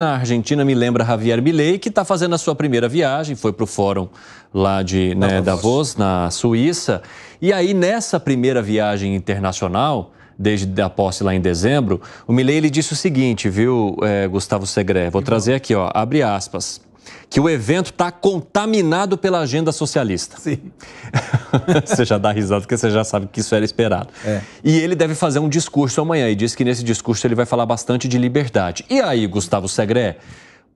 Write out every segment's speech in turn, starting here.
Na Argentina, me lembra Javier Milei, que está fazendo a sua primeira viagem, foi para o fórum lá de né, Davos, na Suíça. E aí, nessa primeira viagem internacional, desde a posse lá em dezembro, o Milei ele disse o seguinte, viu, é, Gustavo Segre? Vou trazer aqui, ó, abre aspas que o evento está contaminado pela agenda socialista. Sim. você já dá risada porque você já sabe que isso era esperado. É. E ele deve fazer um discurso amanhã e diz que nesse discurso ele vai falar bastante de liberdade. E aí, Gustavo Segré,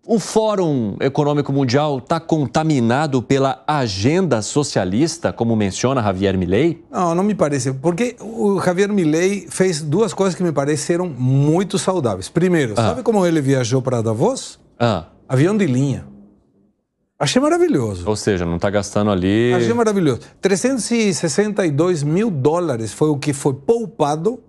o Fórum Econômico Mundial está contaminado pela agenda socialista, como menciona Javier Milei? Não, não me parece, porque o Javier Milei fez duas coisas que me pareceram muito saudáveis. Primeiro, ah. sabe como ele viajou para Davos? Ah. Avião de linha. Achei maravilhoso. Ou seja, não está gastando ali. Achei maravilhoso. 362 mil dólares foi o que foi poupado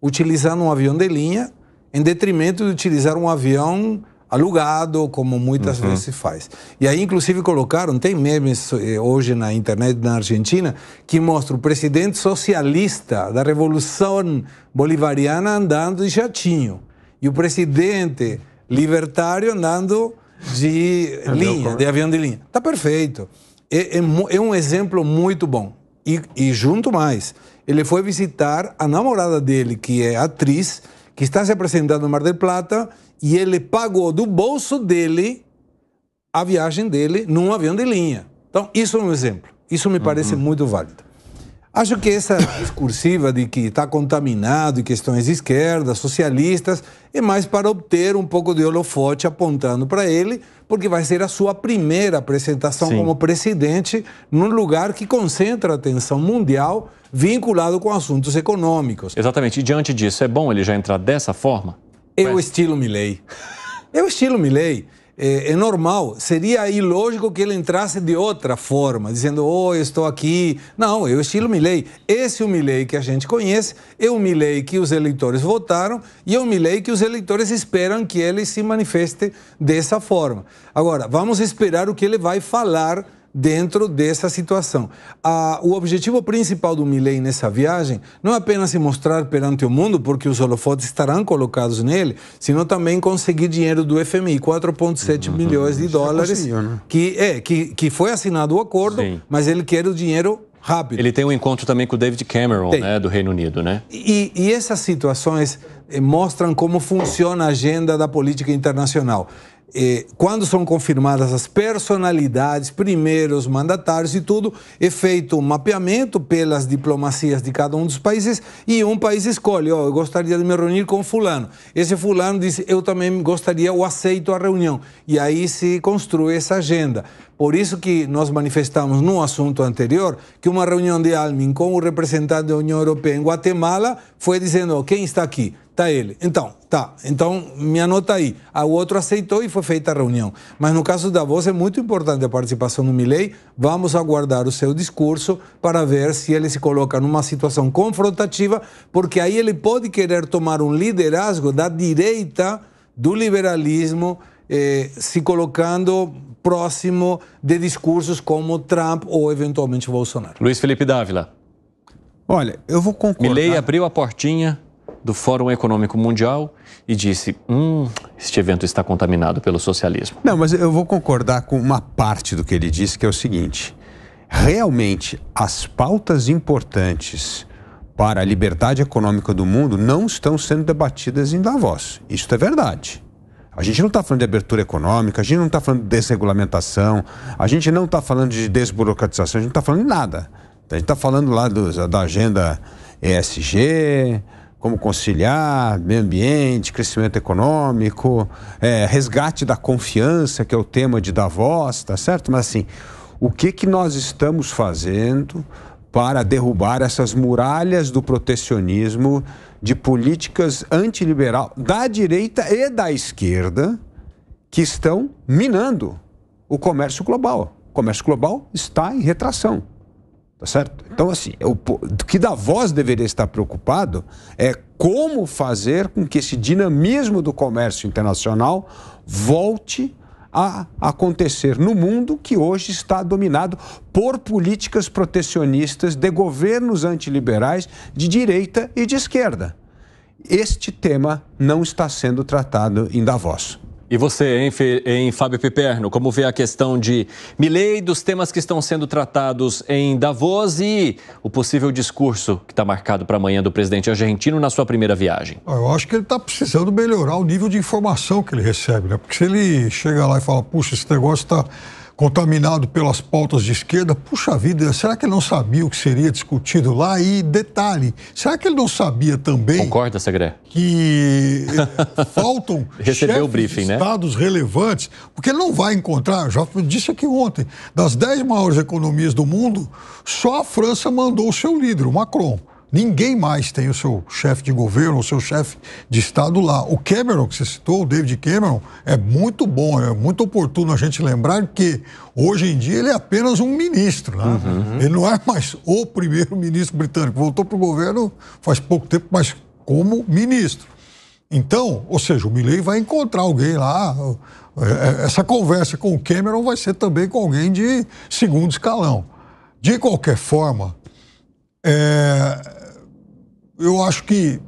utilizando um avião de linha, em detrimento de utilizar um avião alugado, como muitas uhum. vezes se faz. E aí, inclusive, colocaram, tem memes eh, hoje na internet na Argentina, que mostra o presidente socialista da Revolução Bolivariana andando de jatinho. E o presidente libertário andando de linha, de avião de linha. Tá perfeito. É, é, é um exemplo muito bom. E, e, junto mais, ele foi visitar a namorada dele, que é atriz, que está se apresentando no Mar del Plata, e ele pagou do bolso dele a viagem dele num avião de linha. Então, isso é um exemplo. Isso me parece uhum. muito válido. Acho que essa discursiva de que está contaminado de questões de esquerda, socialistas, é mais para obter um pouco de holofote apontando para ele, porque vai ser a sua primeira apresentação Sim. como presidente num lugar que concentra a atenção mundial vinculado com assuntos econômicos. Exatamente. E diante disso, é bom ele já entrar dessa forma? Eu estilo Milley. Eu estilo Milley é, é, normal. Seria ilógico que ele entrasse de outra forma, dizendo, oh, eu estou aqui. Não, eu estilo Milley. Esse é o Milley que a gente conhece, é o Milley que os eleitores votaram e é o Milley que os eleitores esperam que ele se manifeste dessa forma. Agora, vamos esperar o que ele vai falar dentro dessa situação. Ah, o objetivo principal do Milley nessa viagem não é apenas se mostrar perante o mundo, porque os holofotes estarão colocados nele, senão também conseguir dinheiro do FMI, 4,7 uhum. milhões de é dólares, né? que, é, que, que foi assinado o acordo, Sim. mas ele quer o dinheiro rápido. Ele tem um encontro também com o David Cameron, tem. né, do Reino Unido, né? E, e essas situações eh, mostram como funciona a agenda da política internacional. É, quando são confirmadas as personalidades, primeiros mandatários e tudo, é feito um mapeamento pelas diplomacias de cada um dos países e um país escolhe, oh, eu gostaria de me reunir com fulano. Esse fulano diz, eu também gostaria ou aceito a reunião. E aí se construi essa agenda. Por isso que nós manifestamos no assunto anterior que uma reunião de Almin com o representante da União Europeia em Guatemala foi dizendo, oh, quem está aqui? Está ele. Então, Tá, então me anota aí. O outro aceitou e foi feita a reunião. Mas no caso da voz é muito importante a participação do Milley. Vamos aguardar o seu discurso para ver se ele se coloca numa situação confrontativa, porque aí ele pode querer tomar um liderazgo da direita do liberalismo, eh, se colocando próximo de discursos como Trump ou eventualmente Bolsonaro. Luiz Felipe Dávila. Olha, eu vou concordar. Milley abriu a portinha do Fórum Econômico Mundial e disse: Hum, este evento está contaminado pelo socialismo. Não, mas eu vou concordar com uma parte do que ele disse, que é o seguinte: realmente, as pautas importantes para a liberdade econômica do mundo não estão sendo debatidas em Davos. Isso é verdade. A gente não está falando de abertura econômica, a gente não está falando de desregulamentação, a gente não está falando de desburocratização, a gente não está falando de nada. A gente está falando lá do, da agenda ESG, como conciliar meio ambiente, crescimento econômico, é, resgate da confiança, que é o tema de Davos, tá certo? Mas assim, o que, que nós estamos fazendo para derrubar essas muralhas do protecionismo de políticas antiliberal da direita e da esquerda que estão minando o comércio global? O comércio global está em retração. Tá certo? Então, assim, o que da voz deveria estar preocupado é como fazer com que esse dinamismo do comércio internacional volte a acontecer no mundo que hoje está dominado por políticas protecionistas de governos antiliberais de direita e de esquerda. Este tema não está sendo tratado em Davos. E você, hein, hein, Fábio Piperno, como vê a questão de Milei, dos temas que estão sendo tratados em Davos e o possível discurso que está marcado para amanhã do presidente argentino na sua primeira viagem? Ah, eu acho que ele está precisando melhorar o nível de informação que ele recebe, né? Porque se ele chega lá e fala, puxa, esse negócio está contaminado pelas pautas de esquerda. Puxa vida, será que ele não sabia o que seria discutido lá? E detalhe, será que ele não sabia também. Concorda, Segre? Que eh, faltam Recebeu o briefing, de né? estados né? relevantes, porque ele não vai encontrar, já disse aqui ontem, das dez maiores economias do mundo, só a França mandou o seu líder, o Macron. Ninguém mais tem o seu chefe de governo, o seu chefe de Estado lá. O Cameron, que você citou, o David Cameron, é muito bom, é muito oportuno a gente lembrar que hoje em dia ele é apenas um ministro. Né? Uhum. uhum. Ele não é mais o primeiro-ministro britânico. Voltou para o governo faz pouco tempo, mas como ministro. Então, ou seja, o Milley vai encontrar alguém lá. É, é, essa conversa com o Cameron vai ser também com alguém de segundo escalão. De qualquer forma, é, eu acho que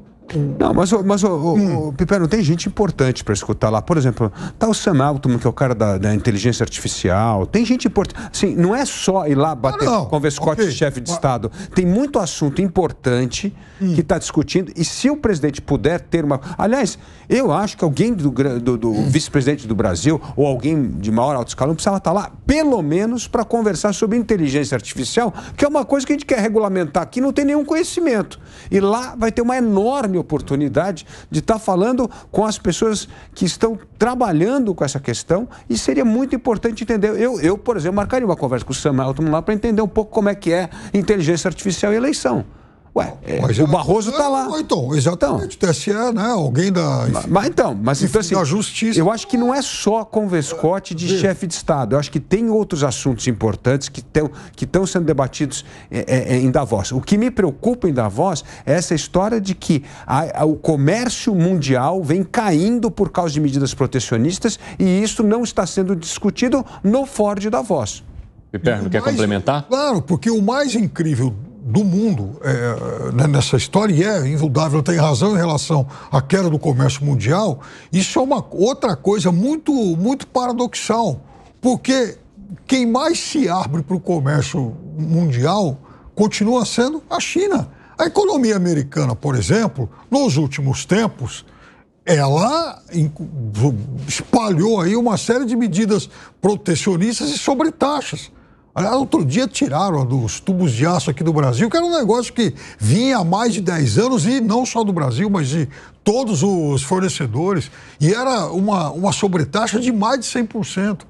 não, mas, mas o, hum. Piper, não tem gente importante para escutar lá. Por exemplo, tá o Sam Altman, que é o cara da, da inteligência artificial. Tem gente importante. Assim, não é só ir lá bater ah, com okay. o chefe de Estado. Tem muito assunto importante hum. que está discutindo. E se o presidente puder ter uma. Aliás, eu acho que alguém do, do, do hum. vice-presidente do Brasil ou alguém de maior alto escalão precisava estar tá lá, pelo menos, para conversar sobre inteligência artificial, que é uma coisa que a gente quer regulamentar aqui, não tem nenhum conhecimento. E lá vai ter uma enorme oportunidade de estar tá falando com as pessoas que estão trabalhando com essa questão e seria muito importante entender. Eu, eu por exemplo, marcaria uma conversa com o Samuel Altman lá para entender um pouco como é que é inteligência artificial e eleição. Ué, é, o Barroso está lá. Então, exatamente, então, TSE, né? Alguém da. Enfim, mas, então, mas então enfim, então assim. Da justiça. Eu acho que não é só com vescote de é, chefe de Estado. Eu acho que tem outros assuntos importantes que estão que sendo debatidos é, é, é, em Davos. O que me preocupa em Davos é essa história de que a, a, o comércio mundial vem caindo por causa de medidas protecionistas e isso não está sendo discutido no Ford Davos. Piperno, quer complementar? Claro, porque o mais incrível do mundo é, né, nessa história, e é invuldável, tem razão em relação à queda do comércio mundial, isso é uma outra coisa muito, muito paradoxal, porque quem mais se abre para o comércio mundial continua sendo a China. A economia americana, por exemplo, nos últimos tempos, ela espalhou aí uma série de medidas protecionistas e sobre taxas. Aliás, outro dia tiraram dos tubos de aço aqui do Brasil, que era um negócio que vinha há mais de 10 anos, e não só do Brasil, mas de todos os fornecedores, e era uma, uma sobretaxa de mais de 100%.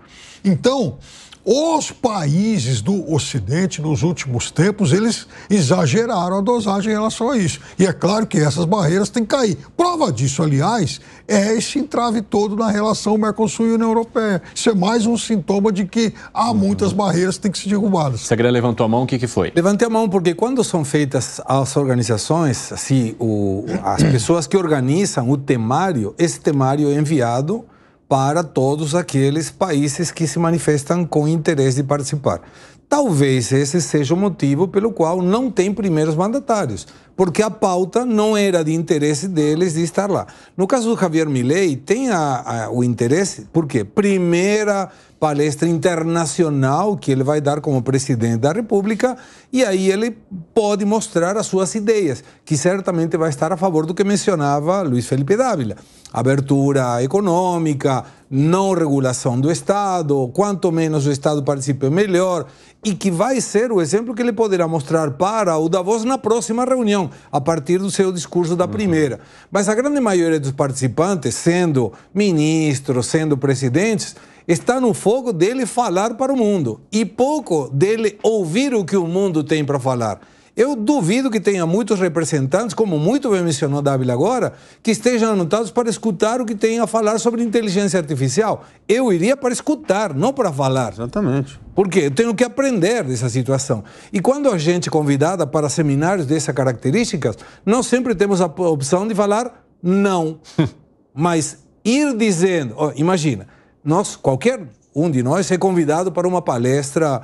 Então, os países do Ocidente, nos últimos tempos, eles exageraram a dosagem em relação a isso. E é claro que essas barreiras têm que cair. Prova disso, aliás, é esse entrave todo na relação Mercosul e União Europeia. Isso é mais um sintoma de que há muitas uhum. barreiras que têm que ser derrubadas. Segredo levantou a mão, o que, que foi? Levantei a mão porque quando são feitas as organizações, assim, o, as pessoas que organizam o temário, esse temário é enviado para todos aqueles países que se manifestam com interesse de participar. Talvez esse seja o motivo pelo qual não tem primeiros mandatários, porque a pauta não era de interesse deles de estar lá. No caso do Javier Milei, tem a, a, o interesse, porque primeira palestra internacional que ele vai dar como presidente da República, e aí ele pode mostrar as suas ideias, que certamente vai estar a favor do que mencionava Luiz Felipe Dávila: abertura econômica, não regulação do Estado, quanto menos o Estado participe, melhor, e que vai ser o exemplo que ele poderá mostrar para o Davos na próxima reunião, a partir do seu discurso da uhum. primeira. Mas a grande maioria dos participantes, sendo ministros, sendo presidentes, está no fogo dele falar para o mundo e pouco dele ouvir o que o mundo tem para falar. Eu duvido que tenha muitos representantes, como muito bem mencionou Dávila agora, que estejam anotados para escutar o que tem a falar sobre inteligência artificial. Eu iria para escutar, não para falar. Exatamente. Porque eu tenho que aprender dessa situação. E quando a gente é convidada para seminários dessas características, nós sempre temos a opção de falar não. Mas ir dizendo, oh, imagina, nós, qualquer um de nós, é convidado para uma palestra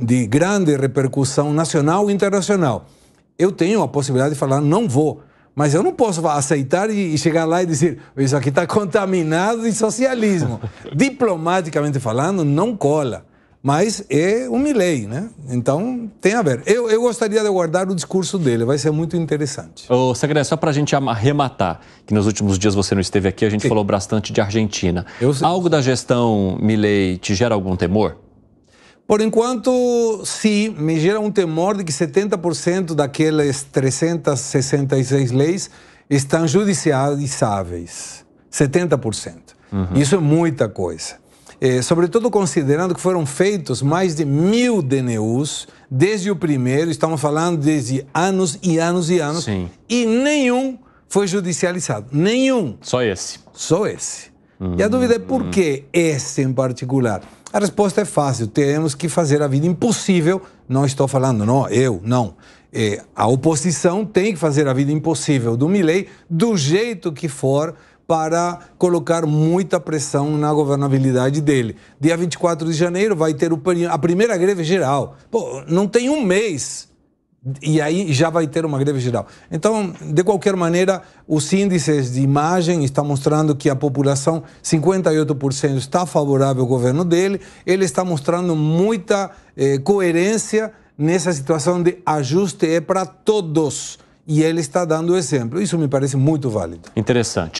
de grande repercussão nacional e internacional. Eu tenho a possibilidade de falar, não vou. Mas eu não posso aceitar e chegar lá e dizer isso aqui está contaminado de socialismo. Diplomaticamente falando, não cola mas é um Milley, né? Então tem a ver. Eu, eu gostaria de aguardar o discurso dele, vai ser muito interessante. Ô, Segredo, só para a gente arrematar, que nos últimos dias você não esteve aqui, a gente Sim. falou bastante de Argentina. Algo da gestão Milley te gera algum temor? Por enquanto, sim, me gera um temor de que 70% daquelas 366 leis estão judicializáveis. 70%. Uhum. Isso é muita coisa eh, sobretudo considerando que foram feitos mais de mil DNUs desde o primeiro, estamos falando desde anos e anos e anos, Sim. e nenhum foi judicializado. Nenhum. Só esse. Só esse. Uhum. E a dúvida é por uhum. que esse em particular? A resposta é fácil: teremos que fazer a vida impossível. Não estou falando, não, eu, não. É, a oposição tem que fazer a vida impossível do Milley do jeito que for para colocar muita pressão na governabilidade dele. Dia 24 de janeiro vai ter a primeira greve geral. Pô, não tem um mês e aí já vai ter uma greve geral. Então, de qualquer maneira, os índices de imagem estão mostrando que a população, 58%, está favorável ao governo dele. Ele está mostrando muita eh, coerência nessa situação de ajuste é para todos. E ele está dando exemplo. Isso me parece muito válido. Interessante.